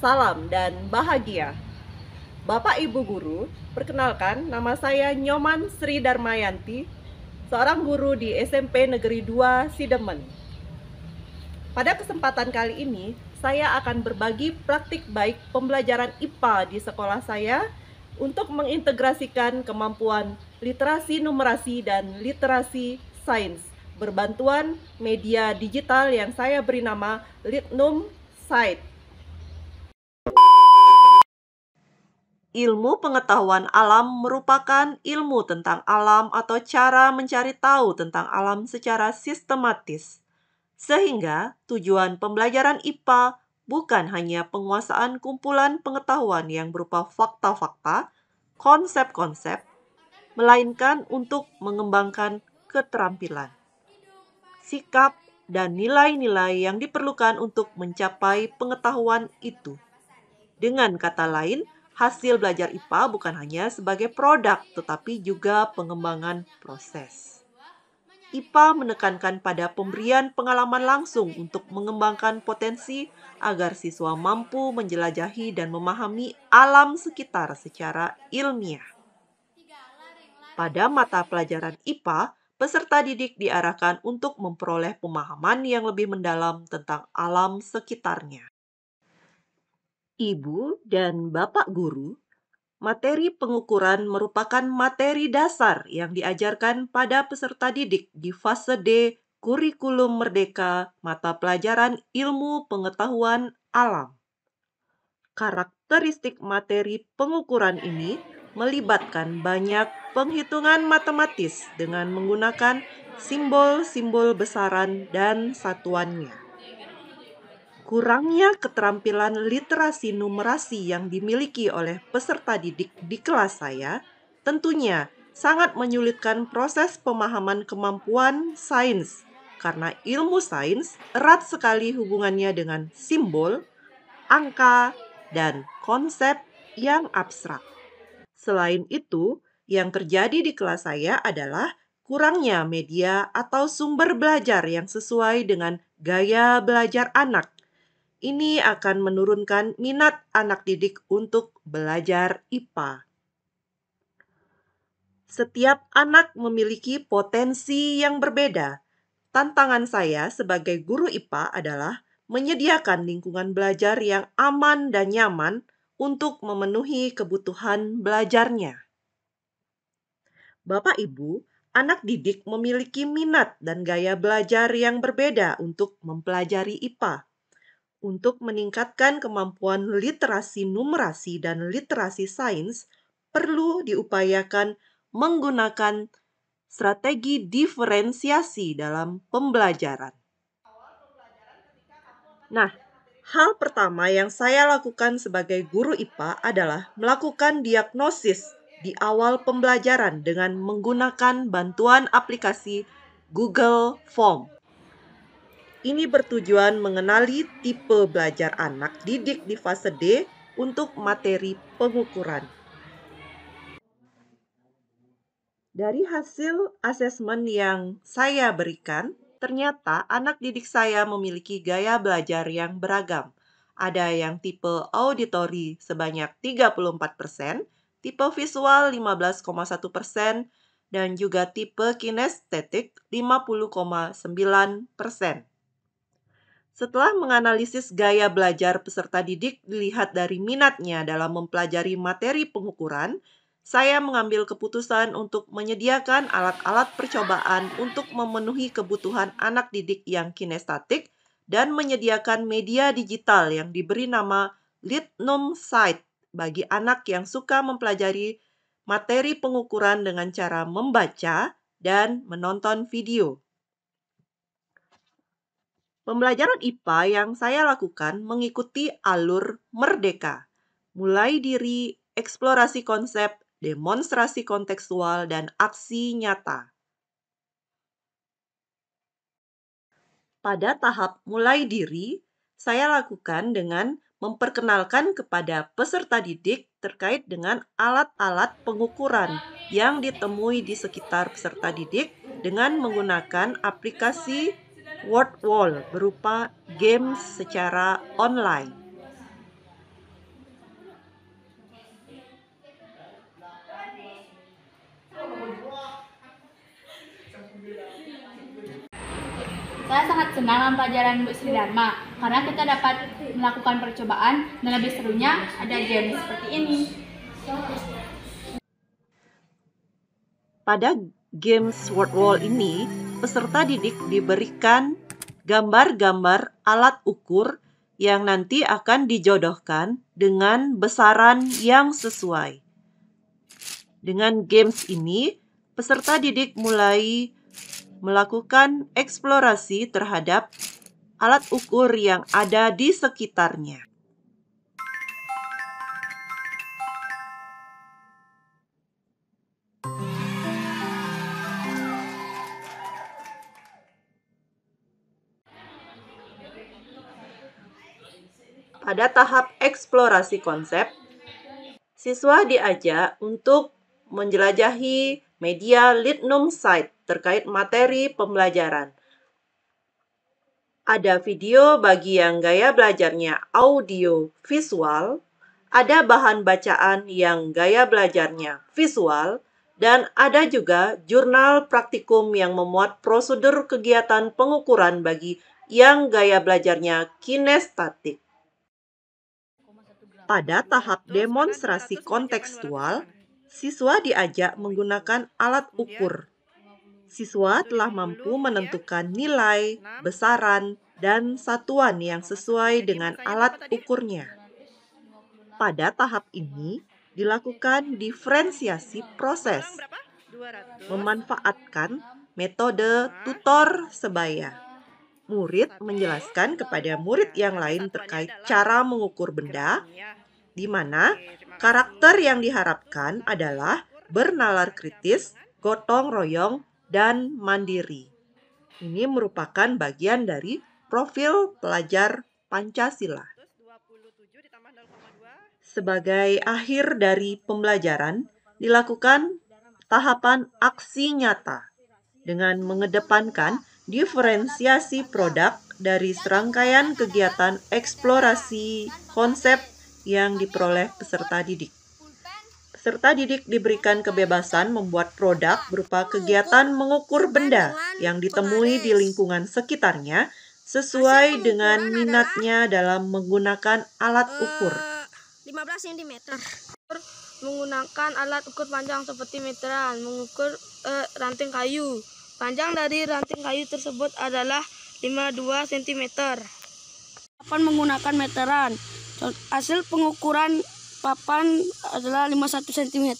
salam dan bahagia. Bapak Ibu Guru, perkenalkan nama saya Nyoman Sri Darmayanti, seorang guru di SMP Negeri 2 Sidemen. Pada kesempatan kali ini, saya akan berbagi praktik baik pembelajaran IPA di sekolah saya untuk mengintegrasikan kemampuan literasi numerasi dan literasi sains berbantuan media digital yang saya beri nama Litnum Site. Ilmu pengetahuan alam merupakan ilmu tentang alam atau cara mencari tahu tentang alam secara sistematis. Sehingga tujuan pembelajaran IPA bukan hanya penguasaan kumpulan pengetahuan yang berupa fakta-fakta, konsep-konsep, melainkan untuk mengembangkan keterampilan, sikap, dan nilai-nilai yang diperlukan untuk mencapai pengetahuan itu. Dengan kata lain, hasil belajar IPA bukan hanya sebagai produk, tetapi juga pengembangan proses. IPA menekankan pada pemberian pengalaman langsung untuk mengembangkan potensi agar siswa mampu menjelajahi dan memahami alam sekitar secara ilmiah. Pada mata pelajaran IPA, peserta didik diarahkan untuk memperoleh pemahaman yang lebih mendalam tentang alam sekitarnya. Ibu dan Bapak guru, materi pengukuran merupakan materi dasar yang diajarkan pada peserta didik di fase D kurikulum merdeka mata pelajaran ilmu pengetahuan alam. Karakteristik materi pengukuran ini melibatkan banyak penghitungan matematis dengan menggunakan simbol-simbol besaran dan satuannya kurangnya keterampilan literasi numerasi yang dimiliki oleh peserta didik di kelas saya tentunya sangat menyulitkan proses pemahaman kemampuan sains karena ilmu sains erat sekali hubungannya dengan simbol, angka, dan konsep yang abstrak. Selain itu, yang terjadi di kelas saya adalah kurangnya media atau sumber belajar yang sesuai dengan gaya belajar anak ini akan menurunkan minat anak didik untuk belajar IPA. Setiap anak memiliki potensi yang berbeda. Tantangan saya sebagai guru IPA adalah menyediakan lingkungan belajar yang aman dan nyaman untuk memenuhi kebutuhan belajarnya. Bapak Ibu, anak didik memiliki minat dan gaya belajar yang berbeda untuk mempelajari IPA untuk meningkatkan kemampuan literasi numerasi dan literasi sains perlu diupayakan menggunakan strategi diferensiasi dalam pembelajaran. Nah, hal pertama yang saya lakukan sebagai guru IPA adalah melakukan diagnosis di awal pembelajaran dengan menggunakan bantuan aplikasi Google Form. Ini bertujuan mengenali tipe belajar anak didik di fase D untuk materi pengukuran. Dari hasil asesmen yang saya berikan, ternyata anak didik saya memiliki gaya belajar yang beragam. Ada yang tipe auditori sebanyak 34%, tipe visual 15,1%, dan juga tipe kinestetik 50,9%. Setelah menganalisis gaya belajar peserta didik dilihat dari minatnya dalam mempelajari materi pengukuran, saya mengambil keputusan untuk menyediakan alat-alat percobaan untuk memenuhi kebutuhan anak didik yang kinestatik dan menyediakan media digital yang diberi nama Litnum Site bagi anak yang suka mempelajari materi pengukuran dengan cara membaca dan menonton video. Pembelajaran IPA yang saya lakukan mengikuti alur merdeka, mulai dari eksplorasi konsep, demonstrasi kontekstual, dan aksi nyata. Pada tahap mulai diri, saya lakukan dengan memperkenalkan kepada peserta didik terkait dengan alat-alat pengukuran yang ditemui di sekitar peserta didik dengan menggunakan aplikasi word wall berupa game secara online. Saya sangat senang dengan pelajaran Bu Sri Dharma karena kita dapat melakukan percobaan dan lebih serunya ada game seperti ini. Pada games World Wall ini, peserta didik diberikan gambar-gambar alat ukur yang nanti akan dijodohkan dengan besaran yang sesuai. Dengan games ini, peserta didik mulai melakukan eksplorasi terhadap alat ukur yang ada di sekitarnya. Pada tahap eksplorasi konsep, siswa diajak untuk menjelajahi media Litnum Site terkait materi pembelajaran. Ada video bagi yang gaya belajarnya audio visual, ada bahan bacaan yang gaya belajarnya visual, dan ada juga jurnal praktikum yang memuat prosedur kegiatan pengukuran bagi yang gaya belajarnya kinestatik. Pada tahap kan demonstrasi kontekstual, siswa diajak menggunakan alat ukur. Siswa telah mampu menentukan nilai, besaran, dan satuan yang sesuai dengan alat ukurnya. Pada tahap ini, dilakukan diferensiasi proses, memanfaatkan metode nah. tutor sebaya murid menjelaskan kepada murid yang lain terkait cara mengukur benda, di mana karakter yang diharapkan adalah bernalar kritis, gotong royong, dan mandiri. Ini merupakan bagian dari profil pelajar Pancasila. Sebagai akhir dari pembelajaran, dilakukan tahapan aksi nyata dengan mengedepankan diferensiasi produk dari serangkaian kegiatan eksplorasi konsep yang diperoleh peserta didik. Peserta didik diberikan kebebasan membuat produk berupa kegiatan mengukur benda yang ditemui di lingkungan sekitarnya sesuai dengan minatnya dalam menggunakan alat eh, ukur. 15 cm. Menggunakan alat ukur panjang seperti meteran, mengukur eh, ranting kayu. Panjang dari ranting kayu tersebut adalah 52 cm. Kapan menggunakan meteran? Hasil pengukuran papan adalah 51 cm.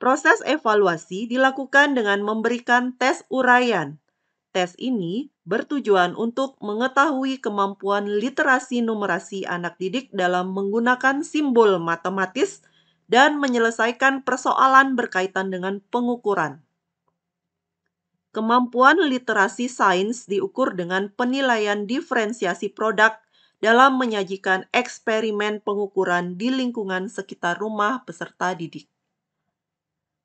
Proses evaluasi dilakukan dengan memberikan tes uraian. Tes ini bertujuan untuk mengetahui kemampuan literasi numerasi anak didik dalam menggunakan simbol matematis dan menyelesaikan persoalan berkaitan dengan pengukuran. Kemampuan literasi sains diukur dengan penilaian diferensiasi produk dalam menyajikan eksperimen pengukuran di lingkungan sekitar rumah peserta didik.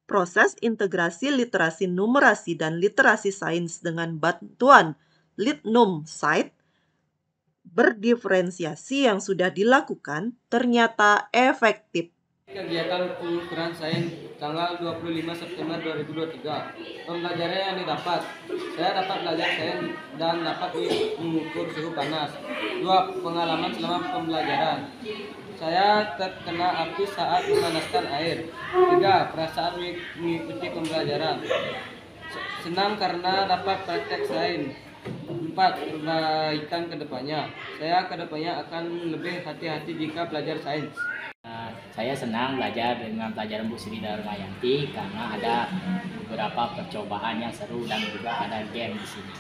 Proses integrasi literasi numerasi dan literasi sains dengan bantuan Litnum Site berdiferensiasi yang sudah dilakukan ternyata efektif kegiatan pengukuran sains tanggal 25 September 2023. Pembelajaran yang didapat, saya dapat belajar sains dan dapat mengukur suhu panas. Dua pengalaman selama pembelajaran. Saya terkena api saat memanaskan air. Tiga, perasaan mengikuti pembelajaran. Senang karena dapat praktek sains. 4. Perbaikan kedepannya Saya kedepannya akan lebih hati-hati jika belajar sains saya senang belajar dengan pelajaran Bu Sri Darmayanti karena ada beberapa percobaan yang seru dan juga ada game di sini.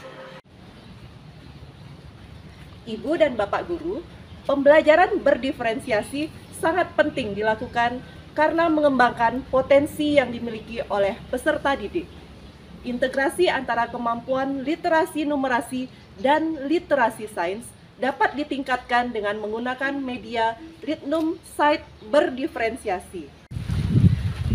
Ibu dan Bapak Guru, pembelajaran berdiferensiasi sangat penting dilakukan karena mengembangkan potensi yang dimiliki oleh peserta didik. Integrasi antara kemampuan literasi numerasi dan literasi sains dapat ditingkatkan dengan menggunakan media Ritnum site berdiferensiasi.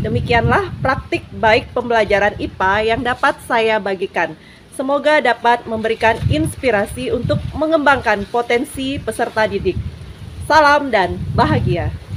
Demikianlah praktik baik pembelajaran IPA yang dapat saya bagikan. Semoga dapat memberikan inspirasi untuk mengembangkan potensi peserta didik. Salam dan bahagia.